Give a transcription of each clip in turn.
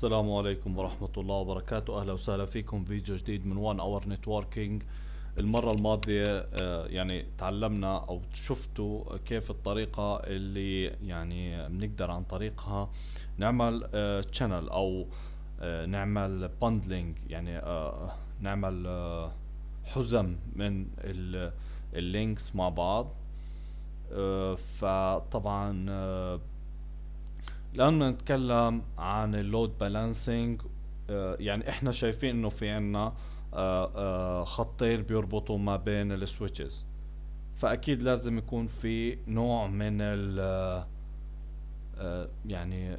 السلام عليكم ورحمة الله وبركاته أهلا وسهلا فيكم فيديو جديد من One اور Networking المرة الماضية آه، يعني تعلمنا أو شفتوا كيف الطريقة اللي يعني بنقدر عن طريقها نعمل تشانل آه، أو آه، نعمل bundling يعني نعمل حزم من اللينكس مع بعض فطبعا لانه نتكلم عن اللود بالانسنج آه، يعني احنا شايفين انه في عنا آه، آه، خطين بيربطوا ما بين السويتشز فاكيد لازم يكون في نوع من ال يعني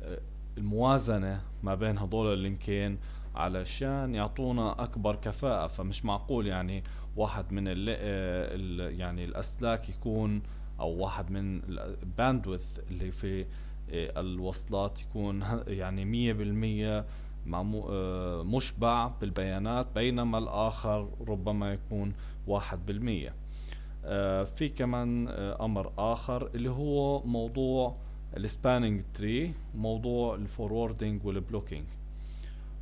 الموازنه ما بين هدول اللينكين علشان يعطونا اكبر كفاءه فمش معقول يعني واحد من ال يعني الاسلاك يكون او واحد من الباندوث اللي في الوصلات يكون يعني مية بالمية آه، مشبع بالبيانات بينما الآخر ربما يكون واحد بالمية آه، في كمان آه، أمر آخر اللي هو موضوع السباننج تري موضوع الفوروردينج والبلوكينج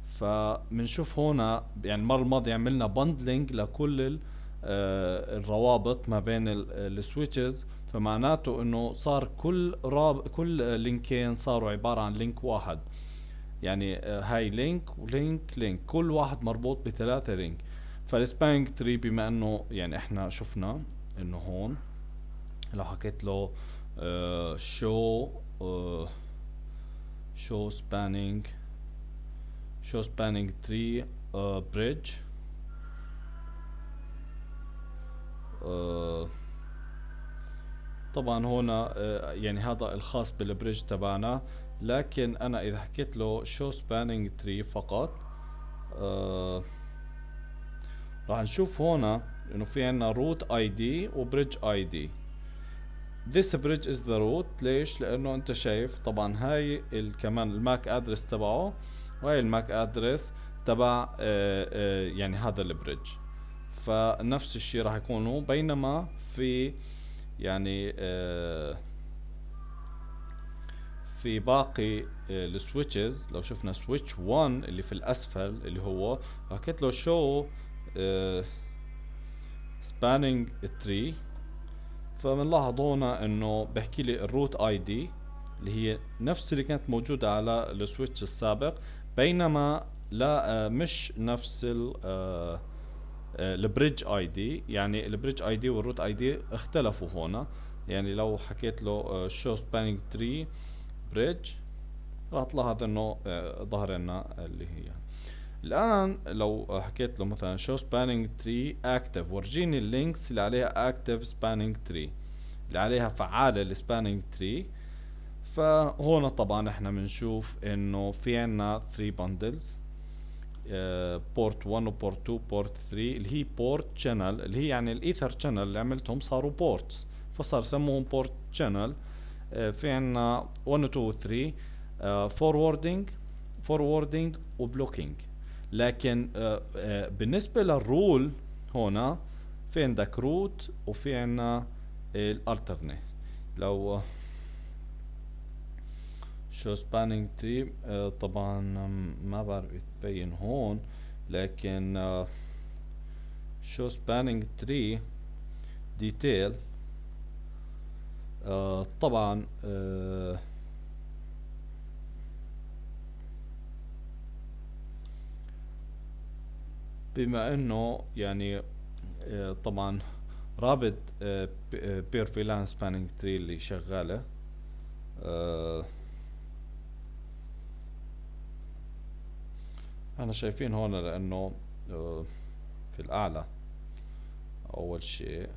فبنشوف هنا يعني المرة الماضية عملنا بندلينج لكل آه، الروابط ما بين السويتشز فمعناته انه صار كل راب كل لينكين صاروا عباره عن لينك واحد يعني آه، هاي لينك ولينك لينك كل واحد مربوط بثلاثه لينك فالسبانج تري بما انه يعني احنا شفنا انه هون لو حكيت له شو شو سبانينج شو سبانينج تري بريدج آه، طبعا هنا آه، يعني هذا الخاص بالبريدج تبعنا لكن انا اذا حكيت له شو سبانينج تري فقط آه، راح نشوف هنا انه في عندنا روت اي دي وبريدج اي دي this bridge is the root ليش لانه انت شايف طبعا هاي كمان الماك ادرس تبعه وهي الماك ادرس تبع يعني هذا البريدج فنفس الشيء راح يكونوا بينما في يعني آه، في باقي آه، السويتشز لو شفنا سويتش 1 اللي في الاسفل اللي هو حكيت له شو سبانينج تري فبنلاحظ هنا انه بحكي لي الروت اي دي اللي هي نفس اللي كانت موجوده على السويتش السابق بينما لا آه، مش نفس ال آه، البريدج اي دي يعني البريدج اي دي والروت اي دي اختلفوا هون يعني لو حكيت له آه، شو سبانينج تري بريدج راح طلعت انه آه، ظهر لنا اللي هي الان لو حكيت له مثلا شو سبانينج تري اكتف ورجيني اللينكس اللي عليها اكتف سبانينج تري اللي عليها فعالة السبانينج تري فهون طبعا احنا بنشوف انه في عنا 3 بندلز بورت 1 وبورت 2 بورت 3 اللي هي بورت شانل اللي هي يعني الايثر شانل اللي عملتهم صاروا بورتس فصار سموهم بورت شانل في عندنا 1 2 3 فوروردنج فوروردنج وبلوكينج لكن آه، آه، بالنسبه للرول هنا في عندك روت وفي عندنا الالترنيت لو شو سبانينج آه، تري طبعا ما بعرف تبين هون لكن آه، شو سبانينج تري ديتيل طبعا آه، بما انه يعني طبعا رابط بيرفيلان سبانينج تري اللي شغاله احنا شايفين هون لانه آه، في الاعلى اول شيء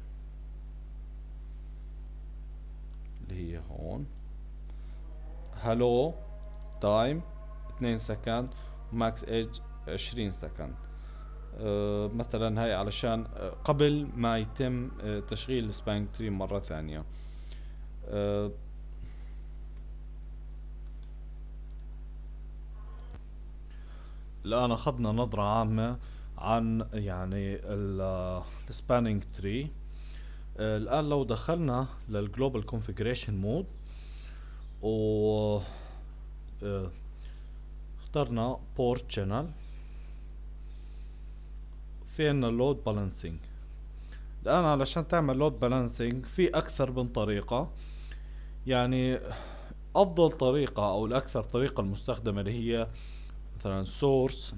اللي هي هون هلو تايم 2 سكند وماكس ايج 20 سكند آه، مثلا هاي علشان آه، قبل ما يتم تشغيل السبانك تري مرة ثانية الان اخذنا نظره عامه عن يعني السبانينج تري الان لو دخلنا للجلوبال كونفيجريشن مود و آه، اخترنا بورت شانل في عنا لود بالانسينج الان علشان تعمل لود بالانسينج في اكثر من طريقه يعني افضل طريقه او الاكثر طريقه المستخدمه اللي هي مثلا سورس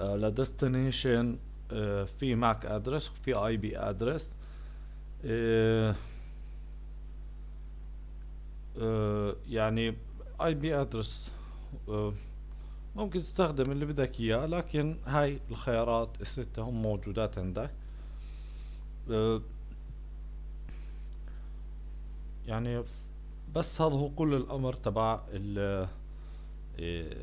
آه، لدستنيشن آه، في ماك ادرس في اي بي ادرس آه، يعني اي بي ادرس ممكن تستخدم اللي بدك اياه لكن هاي الخيارات الستة هم موجودات عندك يعني بس هذا هو كل الامر تبع ال إيه،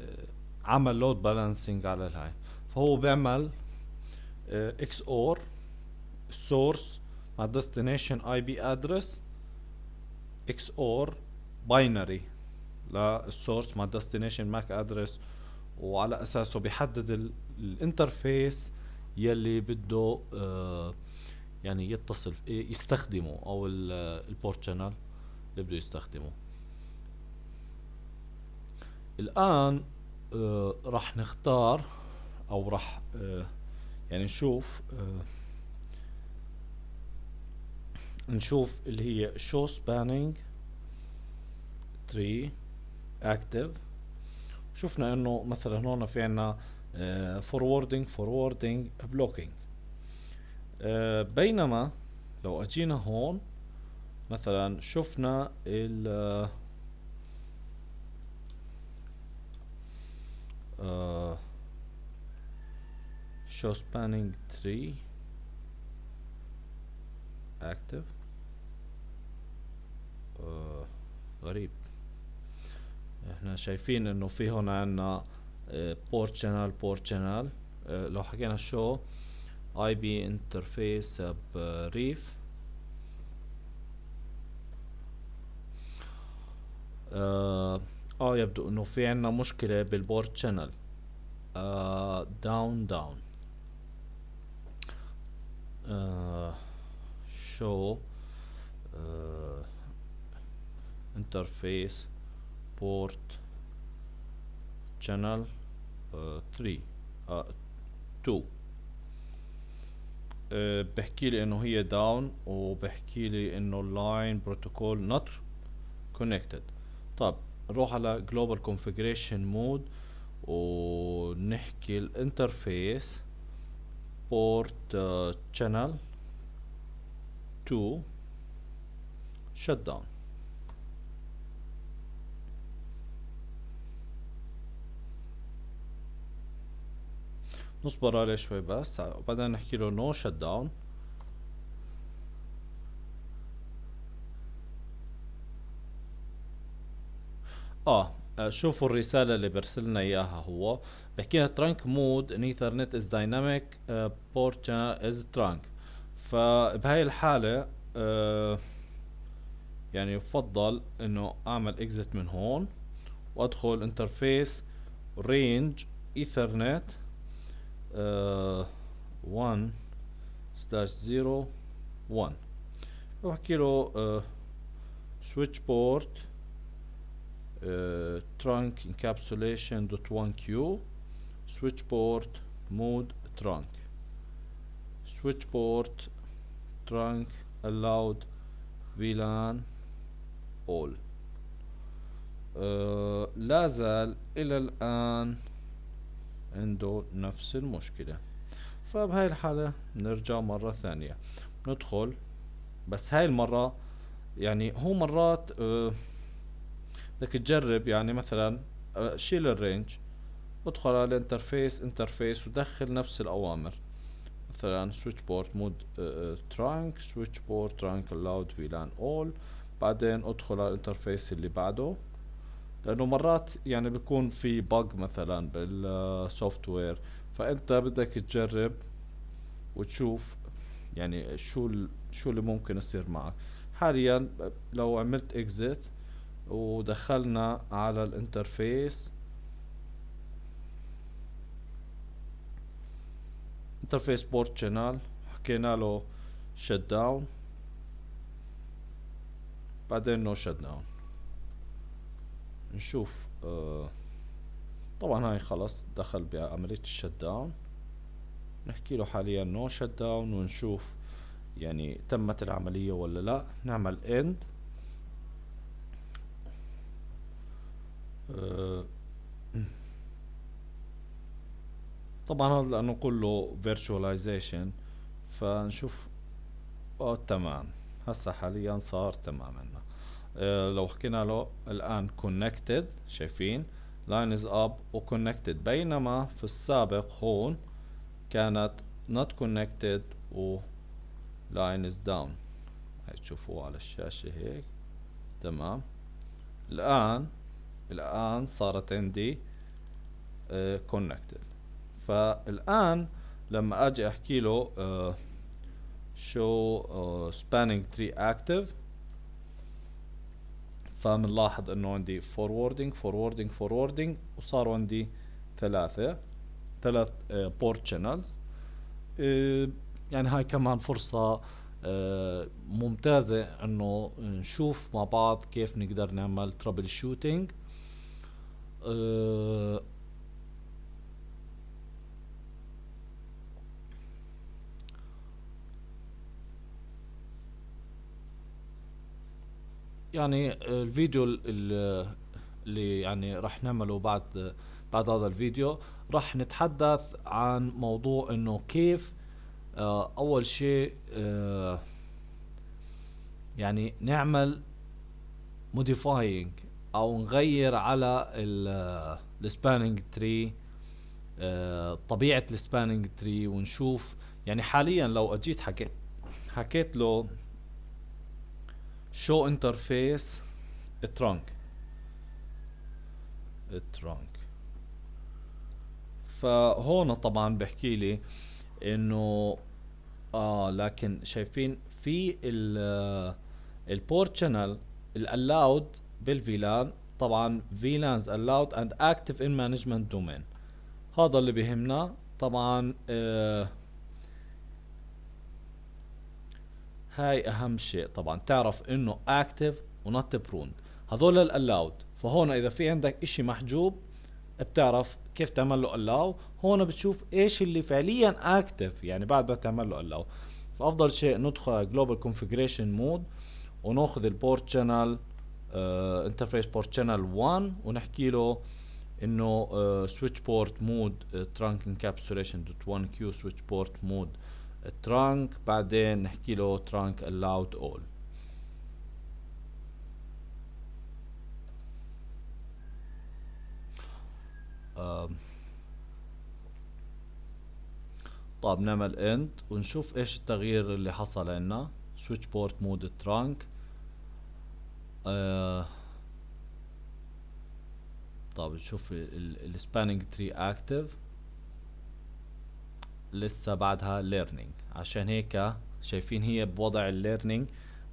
عمل لود بالانسنج على الهاي فهو بيعمل إيه، اكس اور سورس مع ديستنيشن اي بي ادرس اكس اور باينري للسورس مع ديستنيشن ماك ادرس وعلى اساسه بيحدد الانترفيس يلي بده إيه، يعني يتصل يستخدمه او البورت شانل اللي بده يستخدمه الآن آه راح نختار أو راح آه يعني نشوف آه نشوف اللي هي show spanning tree active شفنا انه مثلا هون في عنا فوروردينج فوروردينج بلوكينج بينما لو اجينا هون مثلا شفنا ال آه، uh, show spanning tree active uh, غريب احنا شايفين انه في هنا عنا بورت شانل بورت شانل لو حكينا شو اي بي انترفيس بريف uh, اه يبدو انه في عنا مشكلة بالبورد شانل آه داون داون شو انترفيس بورت شانل 3 2 بحكي لي انه هي داون وبحكي لي انه اللاين بروتوكول نوت كونكتد طب نروح على Global Configuration Mode ونحكي الانترفيس uh, channel 2 Shutdown نصبر عليه شوي بس بعدين نحكي له No Shutdown آه،, اه شوفوا الرساله اللي برسلنا اياها هو بحكي لنا ترانك مود ان ايثرنت از دايناميك بورت از ترانك فبهي الحاله آه، يعني يفضل انه اعمل اكزيت من هون وادخل انترفيس رينج ايثرنت 1 01 بحكي له سويتش آه، بورت آه، trunk encapsulation.1q switch mode trunk switch trunk allowed VLAN all آه لا الى الان عنده نفس المشكلة فبهاي الحالة نرجع مرة ثانية ندخل بس هاي المرة يعني هو مرات آه بدك تجرب يعني مثلا آه، شيل الرينج ادخل على الانترفيس انترفيس ودخل نفس الاوامر مثلا سويتش بورت مود ترانك سويتش بورت ترانك الاود فيلان اول بعدين ادخل على الانترفيس اللي بعده لانه مرات يعني بيكون في بق مثلا بالسوفت وير فانت بدك تجرب وتشوف يعني شو شو اللي ممكن يصير معك حاليا آه، لو عملت اكزيت ودخلنا على الانترفيس انترفيس بورت شانل حكينا له شت داون بعدين نو شت داون نشوف آه، طبعا هاي خلص دخل بعملية الشت داون نحكي له حاليا نو شت داون ونشوف يعني تمت العملية ولا لا نعمل اند أه. طبعا هذا لانه كله virtualization فنشوف اه تمام هسه حاليا صار تمام عنا اه لو حكينا له الان connected شايفين line is up و connected بينما في السابق هون كانت not connected و line is down هاي تشوفوه على الشاشة هيك تمام الآن الآن صارت عندي كونكتد آه، فالآن لما أجي أحكي له آه، show آه، spanning tree active فبنلاحظ انه عندي forwarding forwarding forwarding وصاروا عندي ثلاثة ثلاث بورت شانلز يعني هاي كمان فرصة ممتازة انه نشوف مع بعض كيف نقدر نعمل ترابل شوتينج آه، يعني الفيديو اللي يعني راح نعمله بعد بعد هذا الفيديو راح نتحدث عن موضوع انه كيف آه اول شيء آه يعني نعمل موديفاينج او نغير على آه، السبانينج تري آه، طبيعه السبانينج تري ونشوف يعني حاليا لو اجيت حكيت حكيت له شو انترفيس ترانك ترانك فهون طبعا بحكي لي انه اه لكن شايفين في البورت شانل الالاود بالفيلان طبعا VLANs allowed and active in management domain هذا اللي بهمنا طبعا آه هاي اهم شيء طبعا تعرف انه active ونوت pruned هذول allowed فهون اذا في عندك اشي محجوب بتعرف كيف تعمل له allow هون بتشوف ايش اللي فعليا active يعني بعد ما تعمل له allow فافضل شيء ندخل على global configuration mode وناخذ البورت شانل انترفيس بورت شانل 1 ونحكي له انه سويتش بورت مود ترانك انكابسوليشن دوت 1 كيو سويتش بورت مود ترانك بعدين نحكي له ترانك allowed اول آه. طب نعمل end ونشوف ايش التغيير اللي حصل عندنا switch port mode trunk آه، طب نشوف السبانينج تري اكتف لسه بعدها ليرنينج عشان هيك شايفين هي بوضع الليرنينج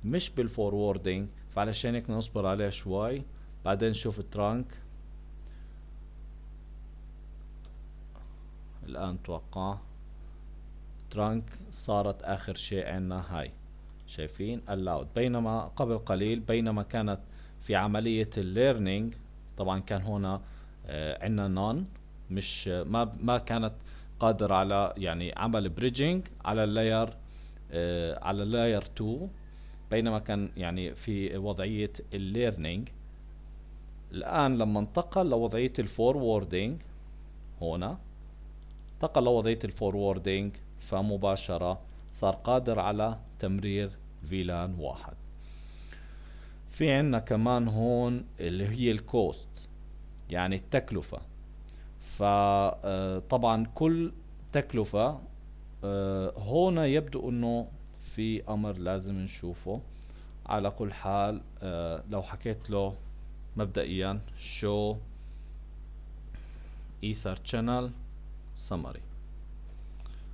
مش بالفوروردينج فعلشان هيك نصبر عليها شوي بعدين نشوف الترانك الان توقع ترانك صارت اخر شيء عندنا هاي شايفين allowed بينما قبل قليل بينما كانت في عملية الليرنينج طبعا كان هنا آه، عنا none مش آه، ما ما كانت قادرة على يعني عمل بريدجينج على اللاير آه، على اللاير 2 بينما كان يعني في وضعية الليرنينج الآن لما انتقل لوضعية الفوروردينج هنا انتقل لوضعية الفوروردينج فمباشرة صار قادر على تمرير فيلان واحد في عنا كمان هون اللي هي الكوست يعني التكلفة فطبعا آه، كل تكلفة هون آه، يبدو انه في امر لازم نشوفه على كل حال آه، لو حكيت له مبدئيا شو ايثر شانل سمري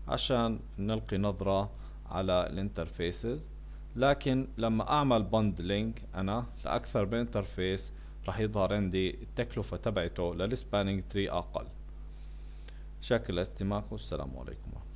عشان نلقي نظرة على الانترفيسز لكن لما اعمل بندلينج انا لاكثر من انترفيس راح يظهر عندي التكلفة تبعته للسبانينج تري اقل شكرا لاستماعكم والسلام عليكم ورحمة